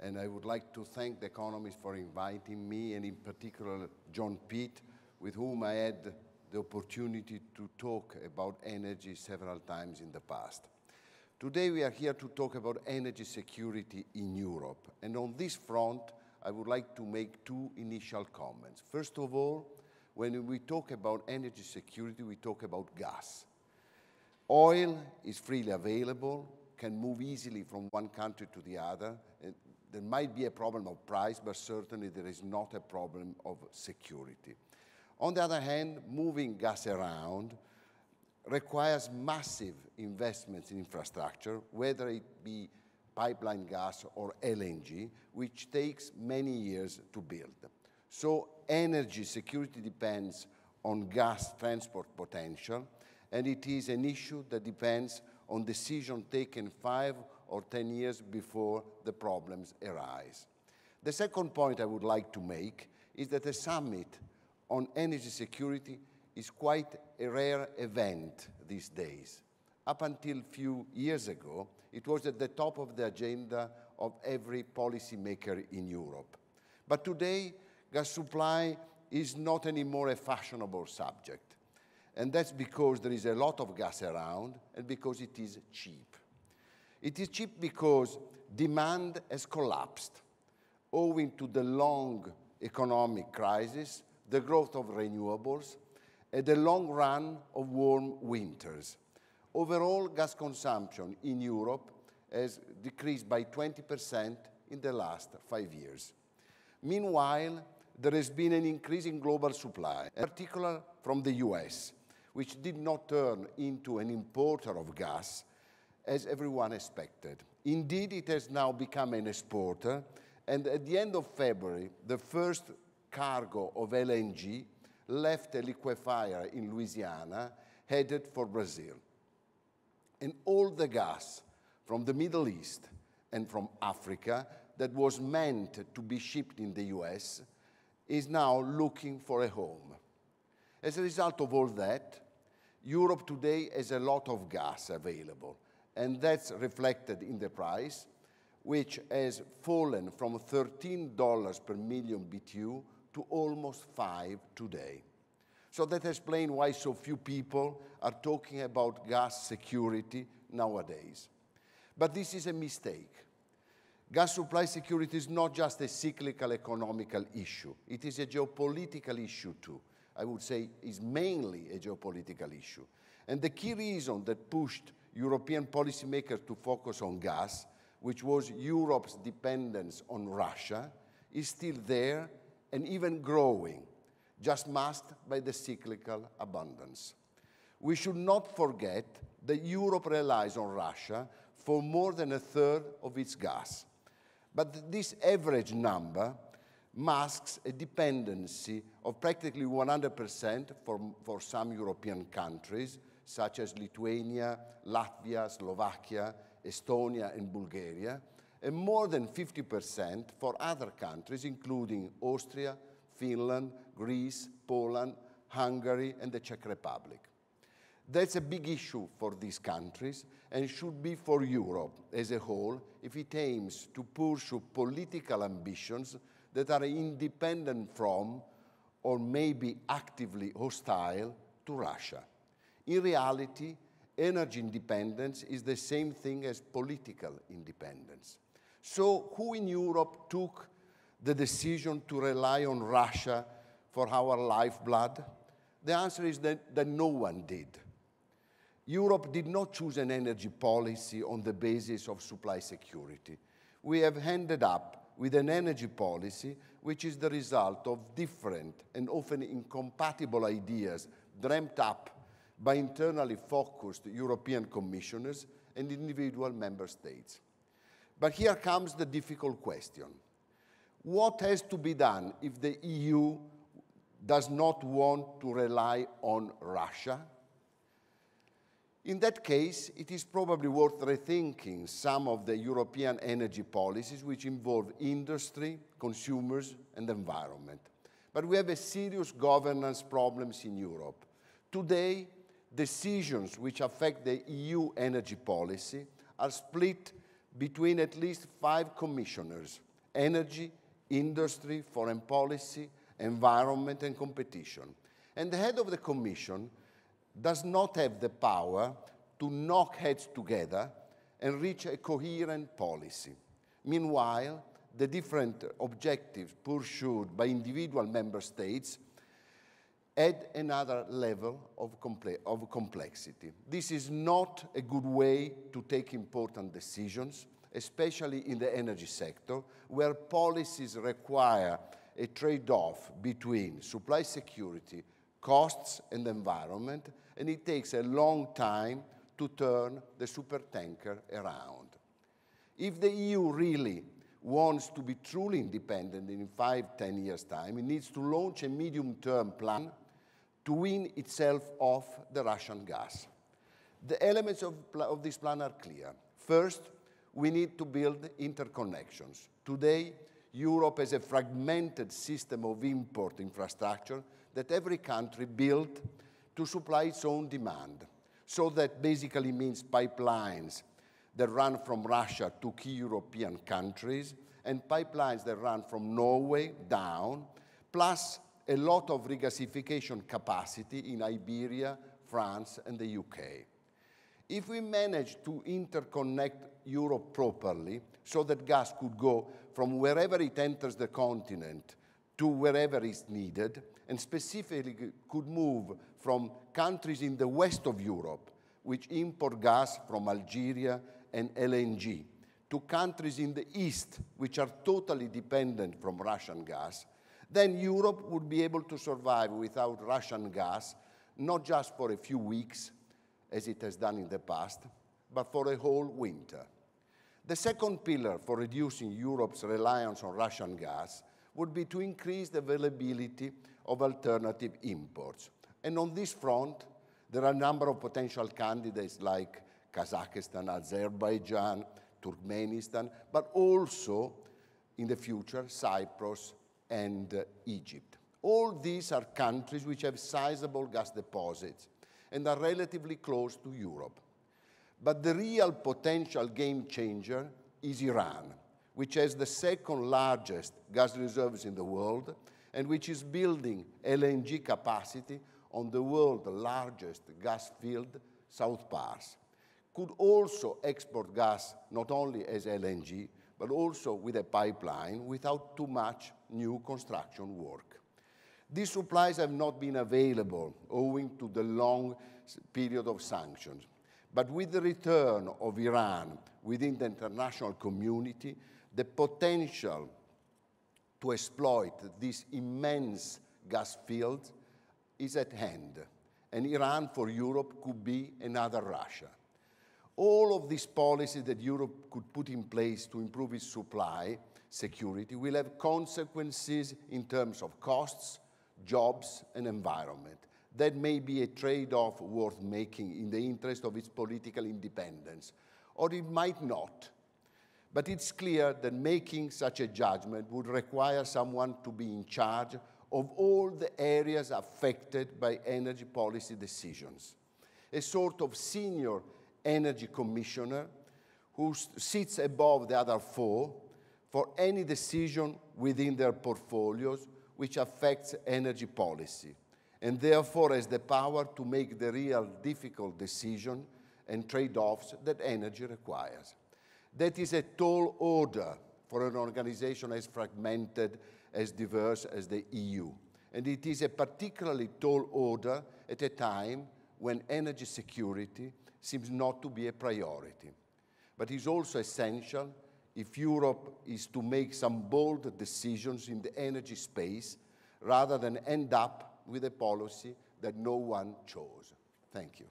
And I would like to thank The Economist for inviting me, and in particular John Pitt, with whom I had the opportunity to talk about energy several times in the past. Today we are here to talk about energy security in Europe. And on this front, I would like to make two initial comments. First of all, when we talk about energy security, we talk about gas. Oil is freely available, can move easily from one country to the other, there might be a problem of price, but certainly there is not a problem of security. On the other hand, moving gas around requires massive investments in infrastructure, whether it be pipeline gas or LNG, which takes many years to build. So energy security depends on gas transport potential, and it is an issue that depends on decision taken five or 10 years before the problems arise. The second point I would like to make is that a summit on energy security is quite a rare event these days. Up until a few years ago, it was at the top of the agenda of every policymaker in Europe. But today, gas supply is not anymore a fashionable subject. And that's because there is a lot of gas around and because it is cheap. It is cheap because demand has collapsed owing to the long economic crisis, the growth of renewables, and the long run of warm winters. Overall, gas consumption in Europe has decreased by 20% in the last five years. Meanwhile, there has been an increase in global supply, in particular from the US, which did not turn into an importer of gas as everyone expected. Indeed, it has now become an exporter, and at the end of February, the first cargo of LNG left a liquefier in Louisiana headed for Brazil. And all the gas from the Middle East and from Africa that was meant to be shipped in the US is now looking for a home. As a result of all that, Europe today has a lot of gas available and that's reflected in the price, which has fallen from $13 per million BTU to almost 5 today. So that explains why so few people are talking about gas security nowadays. But this is a mistake. Gas supply security is not just a cyclical economical issue. It is a geopolitical issue too. I would say is mainly a geopolitical issue. And the key reason that pushed European policymakers to focus on gas, which was Europe's dependence on Russia, is still there and even growing, just masked by the cyclical abundance. We should not forget that Europe relies on Russia for more than a third of its gas. But this average number masks a dependency of practically 100% for, for some European countries such as Lithuania, Latvia, Slovakia, Estonia, and Bulgaria, and more than 50% for other countries, including Austria, Finland, Greece, Poland, Hungary, and the Czech Republic. That's a big issue for these countries and should be for Europe as a whole if it aims to pursue political ambitions that are independent from or maybe actively hostile to Russia. In reality, energy independence is the same thing as political independence. So who in Europe took the decision to rely on Russia for our lifeblood? The answer is that, that no one did. Europe did not choose an energy policy on the basis of supply security. We have ended up with an energy policy which is the result of different and often incompatible ideas dreamt up by internally focused European commissioners and individual member states. But here comes the difficult question. What has to be done if the EU does not want to rely on Russia? In that case, it is probably worth rethinking some of the European energy policies which involve industry, consumers, and environment. But we have a serious governance problems in Europe. Today, decisions which affect the EU energy policy are split between at least five commissioners energy, industry, foreign policy, environment, and competition. And the head of the commission does not have the power to knock heads together and reach a coherent policy. Meanwhile, the different objectives pursued by individual member states add another level of, comple of, complexity. This is not a good way to take important decisions, especially in the energy sector, where policies require a trade-off between supply security, costs, and environment, and it takes a long time to turn the supertanker around. If the EU really wants to be truly independent in five, ten years' time, it needs to launch a medium-term plan to wean itself off the Russian gas. The elements of, of this plan are clear. First, we need to build interconnections. Today, Europe has a fragmented system of import infrastructure that every country built to supply its own demand. So that basically means pipelines that run from Russia to key European countries and pipelines that run from Norway down, plus a lot of regasification capacity in Iberia, France, and the UK. If we manage to interconnect Europe properly, so that gas could go from wherever it enters the continent to wherever it's needed, and specifically could move from countries in the west of Europe, which import gas from Algeria and LNG, to countries in the east, which are totally dependent from Russian gas, then Europe would be able to survive without Russian gas, not just for a few weeks, as it has done in the past, but for a whole winter. The second pillar for reducing Europe's reliance on Russian gas would be to increase the availability of alternative imports. And on this front, there are a number of potential candidates like Kazakhstan, Azerbaijan, Turkmenistan, but also in the future, Cyprus, and uh, Egypt. All these are countries which have sizable gas deposits and are relatively close to Europe. But the real potential game changer is Iran, which has the second largest gas reserves in the world and which is building LNG capacity on the world's largest gas field, South Pars. Could also export gas not only as LNG, but also with a pipeline without too much new construction work. These supplies have not been available owing to the long period of sanctions. But with the return of Iran within the international community, the potential to exploit this immense gas field is at hand. And Iran for Europe could be another Russia all of these policies that Europe could put in place to improve its supply security will have consequences in terms of costs, jobs, and environment. That may be a trade-off worth making in the interest of its political independence, or it might not. But it's clear that making such a judgment would require someone to be in charge of all the areas affected by energy policy decisions, a sort of senior energy commissioner who sits above the other four for any decision within their portfolios which affects energy policy and therefore has the power to make the real difficult decision and trade-offs that energy requires. That is a tall order for an organization as fragmented, as diverse as the EU. And it is a particularly tall order at a time when energy security seems not to be a priority, but is also essential if Europe is to make some bold decisions in the energy space rather than end up with a policy that no one chose. Thank you.